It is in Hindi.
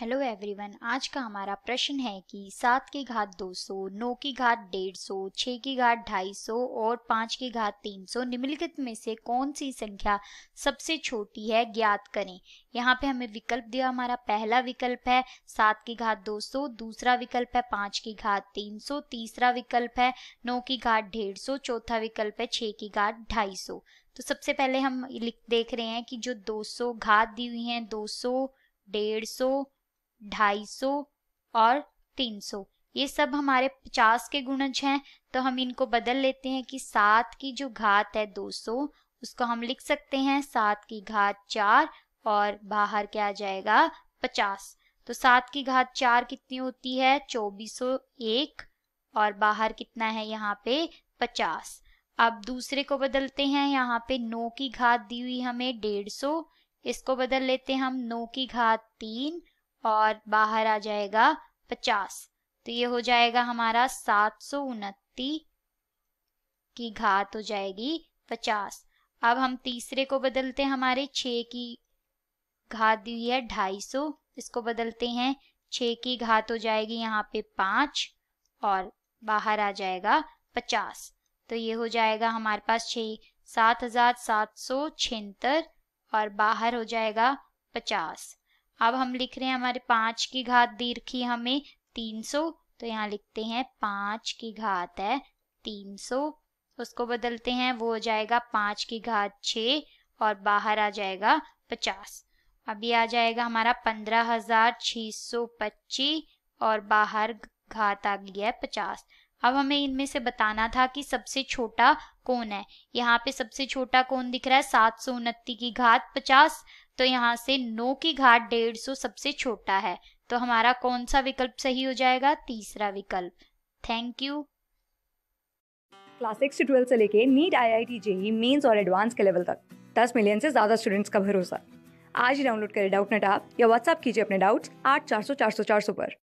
हेलो एवरीवन आज का हमारा प्रश्न है कि सात की घात दो सौ नौ की घात डेढ़ सौ छः की घात ढाई सौ और पाँच की घात तीन सौ निम्नलिखित में से कौन सी संख्या सबसे छोटी है ज्ञात करें यहाँ पे हमें विकल्प दिया हमारा पहला विकल्प है सात की घात दो सौ दूसरा विकल्प है पाँच की घात तीन सौ तीसरा विकल्प है नौ की घात डेढ़ सौ चौथा विकल्प है छः की घात ढाई सौ तो सबसे पहले हम देख रहे हैं कि जो दो सौ घात दी हुई हैं दो सौ डेढ़ सौ ढाई सौ और तीन सौ ये सब हमारे पचास के गुणज हैं तो हम इनको बदल लेते हैं कि सात की जो घात है दो सौ उसको हम लिख सकते हैं सात की घात चार और बाहर क्या आ जाएगा पचास तो सात की घात चार कितनी होती है चौबीस सौ एक और बाहर कितना है यहाँ पे पचास अब दूसरे को बदलते हैं यहाँ पे नौ की घात दी हुई हमें डेढ़ सौ इसको बदल लेते हैं हम नौ की घात तीन और बाहर आ जाएगा पचास तो ये हो जाएगा हमारा सात सौ उनती की घात हो जाएगी पचास अब हम तीसरे को बदलते हैं हमारे छ की घात दी है ढाई सौ इसको बदलते हैं छ की घात हो जाएगी यहाँ पे पांच और बाहर आ जाएगा पचास तो ये हो जाएगा हमारे पास छ सात हजार सात सौ छिहत्तर और बाहर हो जाएगा पचास अब हम लिख रहे हैं हमारे पांच की घात दीर्घी हमें तीन सौ तो यहाँ लिखते हैं पांच की घात है तीन सौ उसको बदलते हैं वो हो जाएगा पांच की घात छ और बाहर आ जाएगा पचास अभी आ जाएगा हमारा पंद्रह हजार छ सौ पच्चीस और बाहर घात आ गई है पचास अब हमें इनमें से बताना था कि सबसे छोटा कौन है यहाँ पे सबसे छोटा कौन दिख रहा है सात सौ उनती की घात पचास तो यहाँ से नौ की घात डेढ़ सौ सबसे छोटा है तो हमारा कौन सा विकल्प सही हो जाएगा तीसरा विकल्प थैंक यू क्लास सिक्स से ट्वेल्थ से लेके NEET I I T JEE mains और एडवांस के लेवल तक दस मिलियन से ज़्यादा स्टूडेंट्स का भरोसा आज ही डाउनलोड करें डाउट नेट आप या व्हाट्सअप कीजिए अपने डाउट्स आठ चार सौ चार सौ चार सौ पर